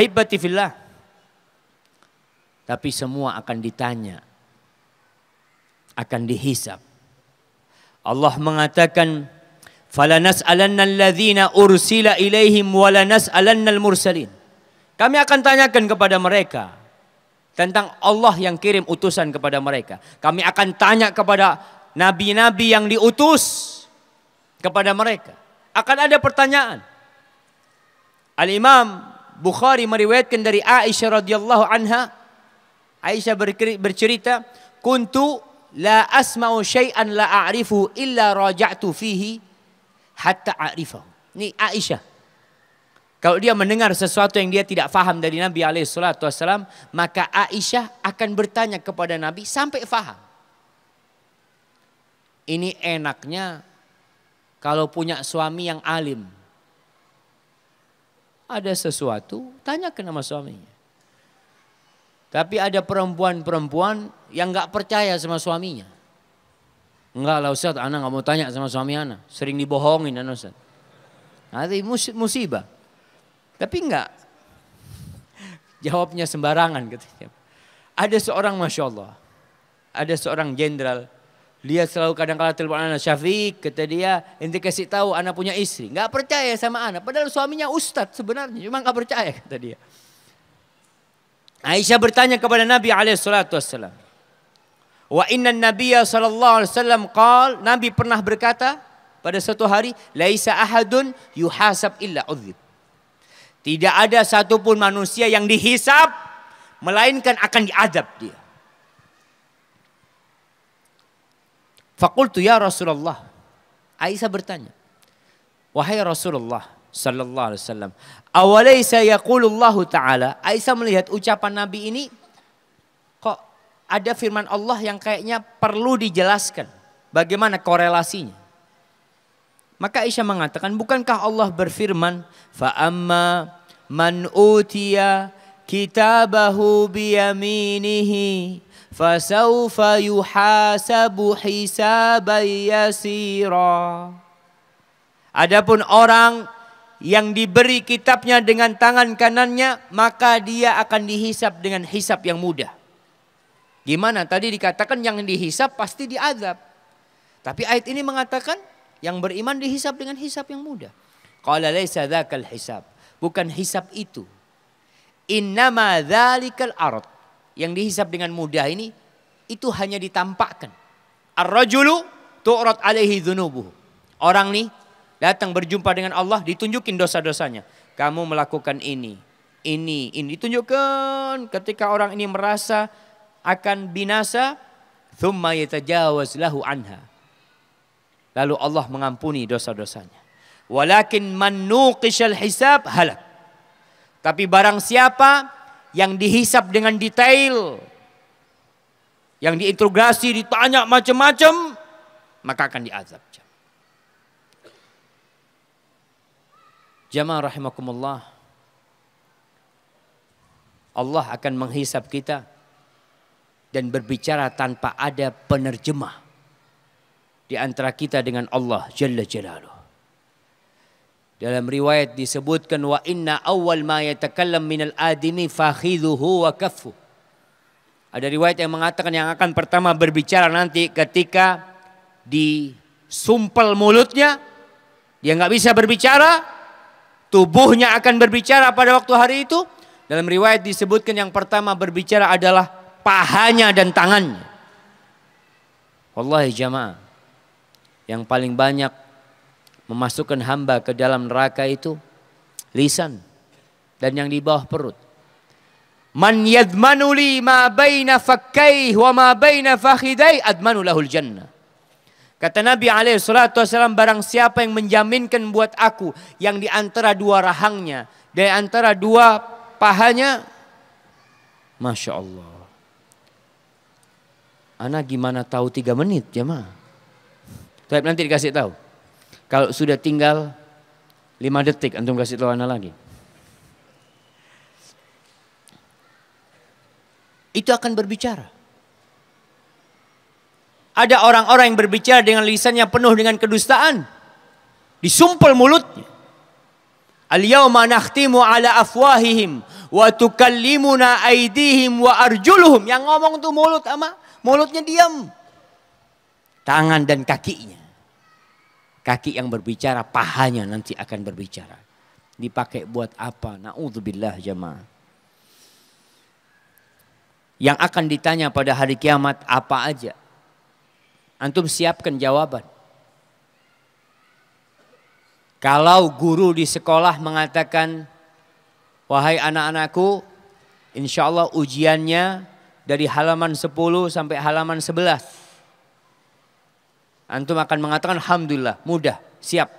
Ahibati fillah. Tapi semua akan ditanya. Akan dihisap. Allah mengatakan, "Falanas'alanna alladhina ursila ilaihim wa lanas'alanna mursalin Kami akan tanyakan kepada mereka tentang Allah yang kirim utusan kepada mereka. Kami akan tanya kepada nabi-nabi yang diutus kepada mereka. Akan ada pertanyaan. Al-Imam Bukhari meriwayatkan dari Aisyah radhiyallahu anha. Aisyah bercerita, "Kuntu la asma'u syai'an la a'rifu illa raja'tu fihi hatta a'rifahu." Ini Aisyah. Kalau dia mendengar sesuatu yang dia tidak faham dari Nabi SAW, maka Aisyah akan bertanya kepada Nabi sampai faham. Ini enaknya kalau punya suami yang alim ada sesuatu, tanya ke nama suaminya. Tapi ada perempuan-perempuan yang nggak percaya sama suaminya. Enggak lah Ustaz, anak nggak mau tanya sama suami anak. Sering dibohongin anak Ustaz. Nanti musibah. Tapi enggak. Jawabnya sembarangan katanya. Ada seorang Masya Allah. Ada seorang jenderal dia selalu kadang-kadang telepon anak Syafiq, kata dia, ente kasih tahu anak punya istri. Nggak percaya sama anak, padahal suaminya ustadz sebenarnya, cuma nggak percaya kata dia. Aisyah bertanya kepada Nabi alaihissalatu wassalam. Wa inna nabiya sallallahu alaihi wasallam qal, Nabi pernah berkata pada suatu hari, laisa ahadun yuhasab illa udzib. Tidak ada satupun manusia yang dihisap melainkan akan diadab dia. Fakultu ya Rasulullah. Aisyah bertanya. Wahai Rasulullah sallallahu alaihi wasallam. Awalaysa yaqulullahu taala. Aisyah melihat ucapan Nabi ini kok ada firman Allah yang kayaknya perlu dijelaskan. Bagaimana korelasinya? Maka Aisyah mengatakan, bukankah Allah berfirman, fa'amma man utiya kitabahu biyaminihi fasaufa yuhasabu hisaban Adapun orang yang diberi kitabnya dengan tangan kanannya, maka dia akan dihisap dengan hisap yang mudah. Gimana? Tadi dikatakan yang dihisap pasti diadab. Tapi ayat ini mengatakan yang beriman dihisap dengan hisap yang mudah. Qala laisa hisab. Bukan hisap itu. Innama dzalikal ard yang dihisap dengan mudah ini itu hanya ditampakkan. Ar-rajulu tu'rat alaihi dzunubuh. Orang nih datang berjumpa dengan Allah ditunjukin dosa-dosanya. Kamu melakukan ini, ini, ini ditunjukkan ketika orang ini merasa akan binasa thumma yatajawaz lahu anha. Lalu Allah mengampuni dosa-dosanya. Walakin man nuqishal hisab halak. Tapi barang siapa yang dihisap dengan detail, yang diintrogasi, ditanya macam-macam, maka akan diazab. Jamaah rahimakumullah. Allah akan menghisap kita dan berbicara tanpa ada penerjemah di antara kita dengan Allah Jalla Jalaluh. Dalam riwayat disebutkan wa inna awal ma yatakallam minal adimi fakhidhuhu wa kaffu. Ada riwayat yang mengatakan yang akan pertama berbicara nanti ketika disumpel mulutnya, dia nggak bisa berbicara, tubuhnya akan berbicara pada waktu hari itu. Dalam riwayat disebutkan yang pertama berbicara adalah pahanya dan tangannya. Wallahi jamaah, yang paling banyak memasukkan hamba ke dalam neraka itu lisan dan yang di bawah perut. Man yadmanu li ma baina fakkaih wa ma baina fakhidai admanu lahul jannah. Kata Nabi alaihi salatu wasallam barang siapa yang menjaminkan buat aku yang di antara dua rahangnya, dari antara dua pahanya Masya Allah. Anak gimana tahu tiga menit ya jemaah? Tapi nanti dikasih tahu. Kalau sudah tinggal 5 detik antum kasih tahu anak lagi. Itu akan berbicara. Ada orang-orang yang berbicara dengan lisannya penuh dengan kedustaan. Disumpel mulutnya. Al-yawma nakhtimu ala afwahihim wa tukallimuna aydihim wa arjuluhum. Yang ngomong tuh mulut ama mulutnya diam. Tangan dan kakinya. Kaki yang berbicara, pahanya nanti akan berbicara. Dipakai buat apa? Na'udzubillah jemaah Yang akan ditanya pada hari kiamat apa aja? Antum siapkan jawaban. Kalau guru di sekolah mengatakan, wahai anak-anakku, insya Allah ujiannya dari halaman 10 sampai halaman 11. Antum akan mengatakan alhamdulillah, mudah, siap.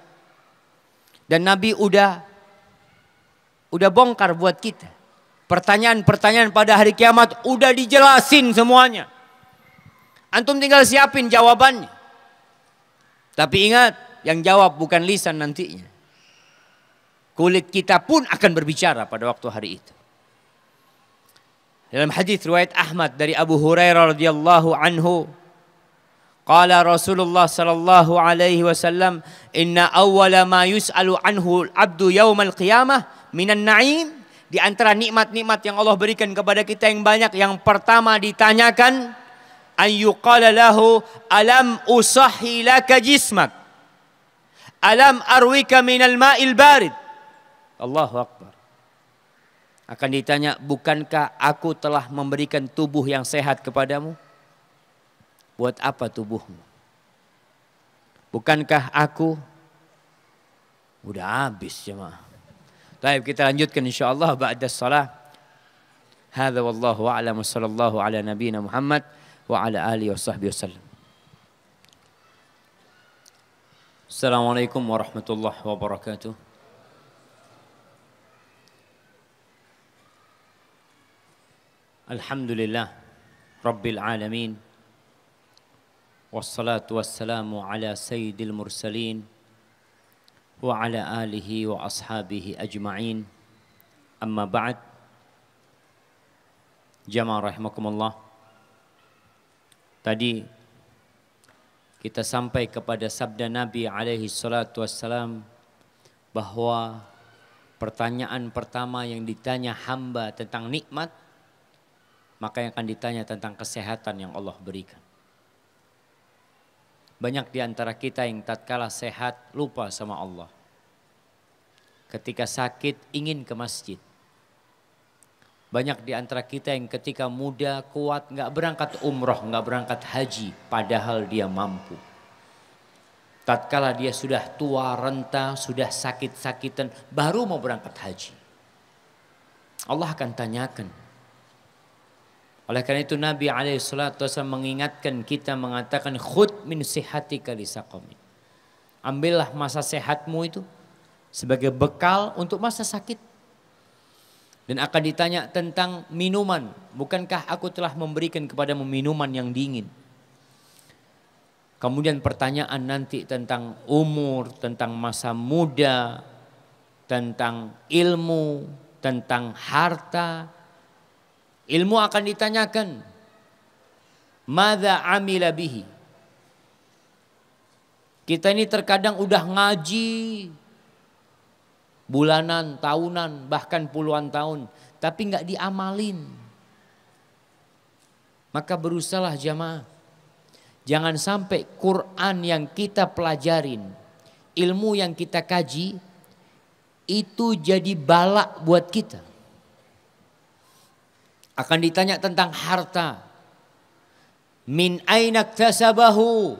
Dan Nabi udah udah bongkar buat kita. Pertanyaan-pertanyaan pada hari kiamat udah dijelasin semuanya. Antum tinggal siapin jawabannya. Tapi ingat, yang jawab bukan lisan nantinya. Kulit kita pun akan berbicara pada waktu hari itu. Dalam hadis riwayat Ahmad dari Abu Hurairah radhiyallahu anhu, Qala Rasulullah sallallahu alaihi wasallam inna awwala ma yus'alu anhu abdu yaumal qiyamah minan na'im di antara nikmat-nikmat yang Allah berikan kepada kita yang banyak yang pertama ditanyakan ayu qala lahu alam usahhi laka jismak alam arwika minal ma'il barid Allahu akbar akan ditanya bukankah aku telah memberikan tubuh yang sehat kepadamu buat apa tubuhmu? Bukankah aku udah habis jemaah. Baik kita lanjutkan insyaallah ba'da salat. Hadza wallahu a'lam wa sallallahu ala nabiyyina Muhammad wa ala alihi wasallam. Assalamualaikum warahmatullahi wabarakatuh. Alhamdulillah Rabbil alamin. Wassalatu wassalamu ala sayyidil mursalin wa ala alihi wa ashabihi ajma'in. Amma ba'd. Jamaah rahimakumullah. Tadi kita sampai kepada sabda Nabi alaihi salatu wassalam bahwa pertanyaan pertama yang ditanya hamba tentang nikmat maka yang akan ditanya tentang kesehatan yang Allah berikan. Banyak di antara kita yang tatkala sehat lupa sama Allah. Ketika sakit ingin ke masjid. Banyak di antara kita yang ketika muda kuat nggak berangkat umroh, nggak berangkat haji, padahal dia mampu. Tatkala dia sudah tua, renta, sudah sakit-sakitan, baru mau berangkat haji. Allah akan tanyakan, oleh karena itu Nabi SAW mengingatkan kita mengatakan khud min sihati kalisakomi. Ambillah masa sehatmu itu sebagai bekal untuk masa sakit. Dan akan ditanya tentang minuman. Bukankah aku telah memberikan kepadamu minuman yang dingin? Kemudian pertanyaan nanti tentang umur, tentang masa muda, tentang ilmu, tentang harta, Ilmu akan ditanyakan. Mada amila bihi. Kita ini terkadang udah ngaji bulanan, tahunan, bahkan puluhan tahun, tapi nggak diamalin. Maka berusahalah jamaah. Jangan sampai Quran yang kita pelajarin, ilmu yang kita kaji itu jadi balak buat kita akan ditanya tentang harta. Min aina tasabahu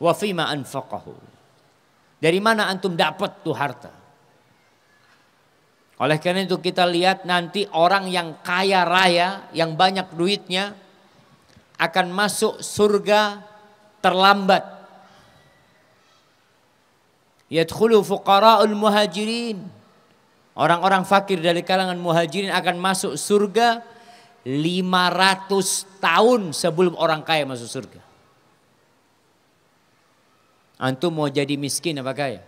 wa fima anfaqahu. Dari mana antum dapat tuh harta? Oleh karena itu kita lihat nanti orang yang kaya raya, yang banyak duitnya akan masuk surga terlambat. Yadkhulu fuqara'ul muhajirin. Orang-orang fakir dari kalangan muhajirin akan masuk surga 500 tahun sebelum orang kaya masuk surga. Antum mau jadi miskin apa kaya?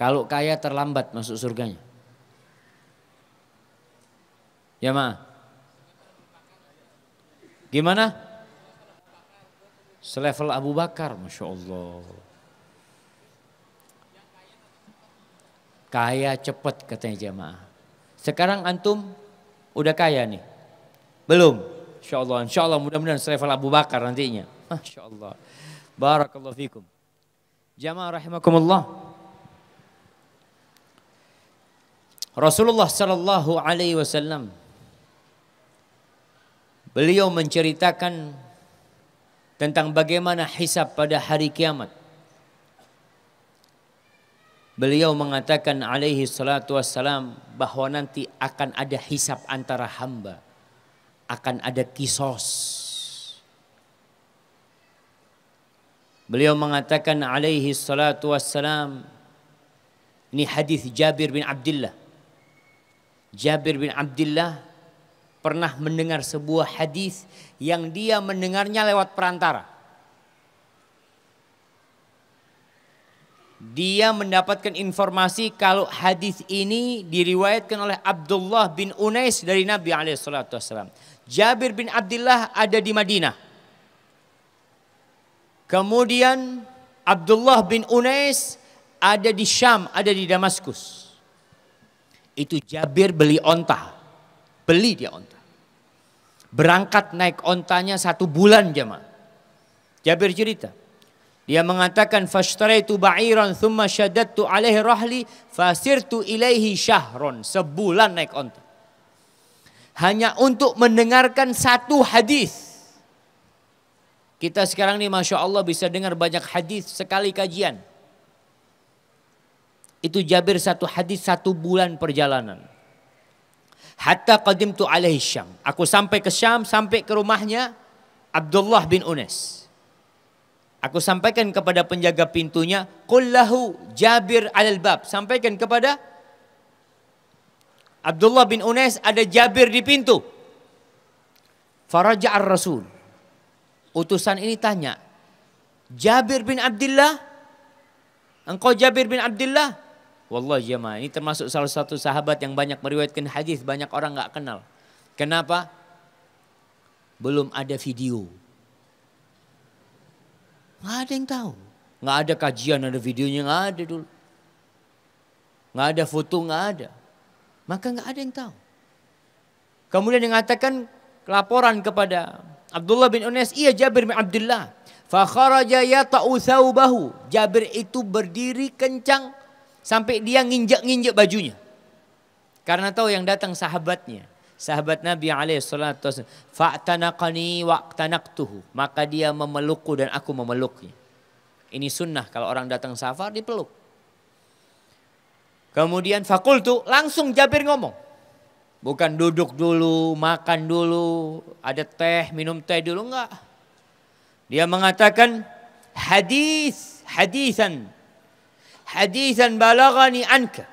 Kalau kaya terlambat masuk surganya. Ya ma? Gimana? Selevel Abu Bakar, Masya Allah. Kaya cepat katanya jamaah. Sekarang antum Udah kaya nih? Belum. Insya Allah, insya Allah mudah-mudahan selevel Abu Bakar nantinya. Masya Allah. Barakallahu fikum. Jamaah rahimakumullah. Rasulullah Sallallahu Alaihi Wasallam beliau menceritakan tentang bagaimana hisab pada hari kiamat. Beliau mengatakan alaihi salatu wassalam bahwa nanti akan ada hisap antara hamba. Akan ada kisos. Beliau mengatakan alaihi salatu wassalam ini hadis Jabir bin Abdullah. Jabir bin Abdullah pernah mendengar sebuah hadis yang dia mendengarnya lewat perantara. dia mendapatkan informasi kalau hadis ini diriwayatkan oleh Abdullah bin Unais dari Nabi Alaihissalam. Jabir bin Abdullah ada di Madinah. Kemudian Abdullah bin Unais ada di Syam, ada di Damaskus. Itu Jabir beli onta. Beli dia onta. Berangkat naik ontanya satu bulan jemaah. Jabir cerita. Dia mengatakan fashtaraitu ba'iran thumma syadattu alaihi rahli fasirtu ilaihi syahron. Sebulan naik onta. Hanya untuk mendengarkan satu hadis. Kita sekarang ini, Masya Allah bisa dengar banyak hadis sekali kajian. Itu Jabir satu hadis satu bulan perjalanan. Hatta qadim tu alaihi syam. Aku sampai ke Syam, sampai ke rumahnya Abdullah bin Unes. Aku sampaikan kepada penjaga pintunya, kullahu Jabir al bab. Sampaikan kepada Abdullah bin Unes, ada Jabir di pintu. Faraja ar-Rasul. Utusan ini tanya, Jabir bin Abdullah? Engkau Jabir bin Abdullah? Wallah jemaah, iya, ini termasuk salah satu sahabat yang banyak meriwayatkan hadis, banyak orang nggak kenal. Kenapa? Belum ada video Nggak ada yang tahu. Nggak ada kajian, ada videonya, nggak ada dulu. Nggak ada foto, nggak ada. Maka nggak ada yang tahu. Kemudian mengatakan laporan kepada Abdullah bin Unes, iya Jabir bin Abdullah. Fakharaja ya Jabir itu berdiri kencang sampai dia nginjak-nginjak bajunya. Karena tahu yang datang sahabatnya. Sahabat Nabi alaihi salatu fa'tanaqani waqtanaqtuhu. Maka dia memelukku dan aku memeluknya. Ini sunnah kalau orang datang safar dipeluk. Kemudian fakultu langsung Jabir ngomong. Bukan duduk dulu, makan dulu, ada teh, minum teh dulu enggak. Dia mengatakan hadis, hadisan. Hadisan balagani anka.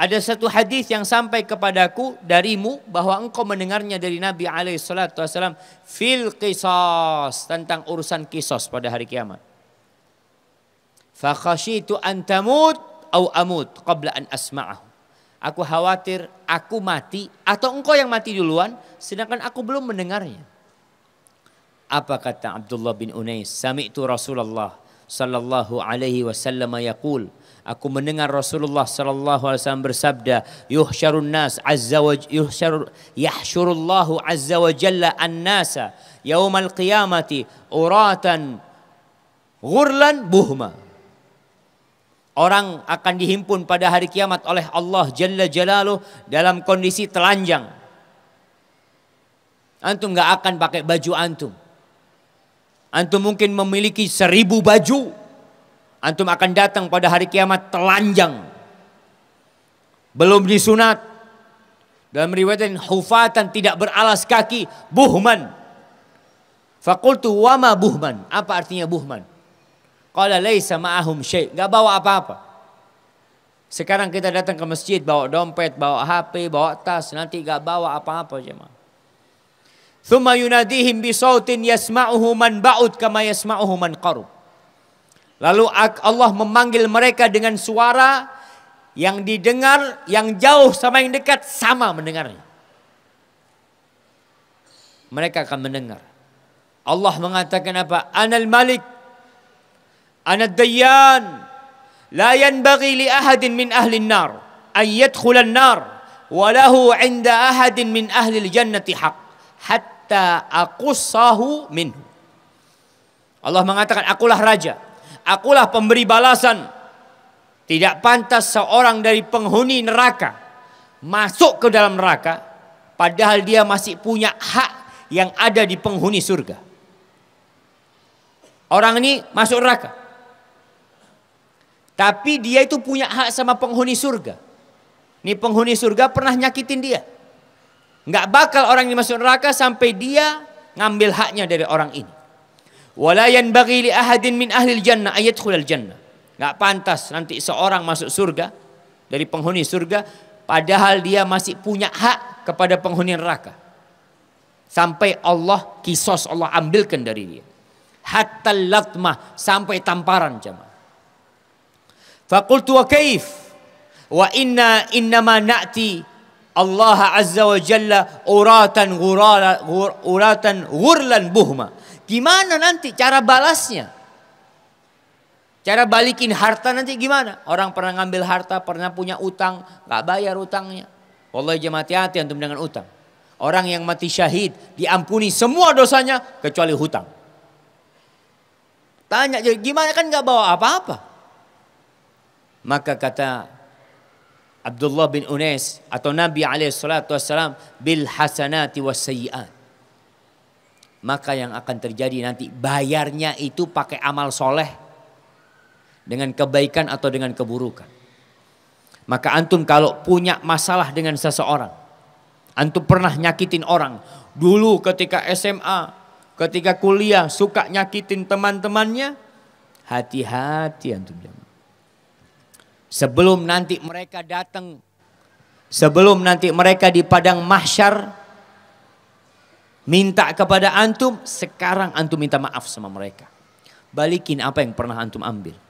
Ada satu hadis yang sampai kepadaku darimu bahwa engkau mendengarnya dari Nabi alaihi salatu wasallam fil qisas tentang urusan kisos pada hari kiamat. Fakhashitu an au amut qabla an asma'ahu. Aku khawatir aku mati atau engkau yang mati duluan sedangkan aku belum mendengarnya. Apa kata Abdullah bin Unais? Sami'tu Rasulullah sallallahu alaihi wasallam yaqul Aku mendengar Rasulullah sallallahu alaihi wasallam bersabda, "Yuhsyarun nas azza wa yuhsyar yahsyurullahu azza wa jalla an-nasa yaumal qiyamati uratan ghurlan buhma." Orang akan dihimpun pada hari kiamat oleh Allah Jalla Jalaluh dalam kondisi telanjang. Antum gak akan pakai baju antum. Antum mungkin memiliki seribu baju. Antum akan datang pada hari kiamat telanjang. Belum disunat. Dalam riwayat hufatan tidak beralas kaki, buhman. Fakultu wama buhman. Apa artinya buhman? Qala laisa ma'ahum syai. Enggak bawa apa-apa. Sekarang kita datang ke masjid bawa dompet, bawa HP, bawa tas, nanti enggak bawa apa-apa jemaah. Thumma yunadihim bi sautin yasma'uhu man ba'ud kama yasma'uhu man qarub. Lalu Allah memanggil mereka dengan suara yang didengar, yang jauh sama yang dekat sama mendengarnya. Mereka akan mendengar. Allah mengatakan apa? Anal Malik, Anad Dayyan, la yanbaghi li ahadin min ahli nar an yadkhula nar wa lahu 'inda ahadin min ahli jannati haq hatta aqussahu minhu. Allah mengatakan akulah raja. Akulah pemberi balasan. Tidak pantas seorang dari penghuni neraka masuk ke dalam neraka padahal dia masih punya hak yang ada di penghuni surga. Orang ini masuk neraka. Tapi dia itu punya hak sama penghuni surga. Ini penghuni surga pernah nyakitin dia. Nggak bakal orang ini masuk neraka sampai dia ngambil haknya dari orang ini. Wala yanbaghi li ahadin min ahli jannah ayat ayadkhul jannah. Enggak pantas nanti seorang masuk surga dari penghuni surga padahal dia masih punya hak kepada penghuni neraka. Sampai Allah kisos Allah ambilkan dari dia. Hatta latmah sampai tamparan jemaah. Fakultu wa kaif wa inna innama na'ti Allah azza wa jalla uratan ghurala uratan ghurlan buhma Gimana nanti cara balasnya? Cara balikin harta nanti gimana? Orang pernah ngambil harta, pernah punya utang, nggak bayar utangnya. Wallahi jemaat hati antum dengan utang. Orang yang mati syahid diampuni semua dosanya kecuali hutang. Tanya jadi gimana kan nggak bawa apa-apa. Maka kata Abdullah bin Unes atau Nabi alaihi salatu wasalam bil hasanati was sayyiat maka yang akan terjadi nanti bayarnya itu pakai amal soleh dengan kebaikan atau dengan keburukan. Maka antum kalau punya masalah dengan seseorang, antum pernah nyakitin orang. Dulu ketika SMA, ketika kuliah suka nyakitin teman-temannya, hati-hati antum jangan. Sebelum nanti mereka datang, sebelum nanti mereka di padang mahsyar, Minta kepada antum, sekarang antum minta maaf sama mereka. Balikin apa yang pernah antum ambil.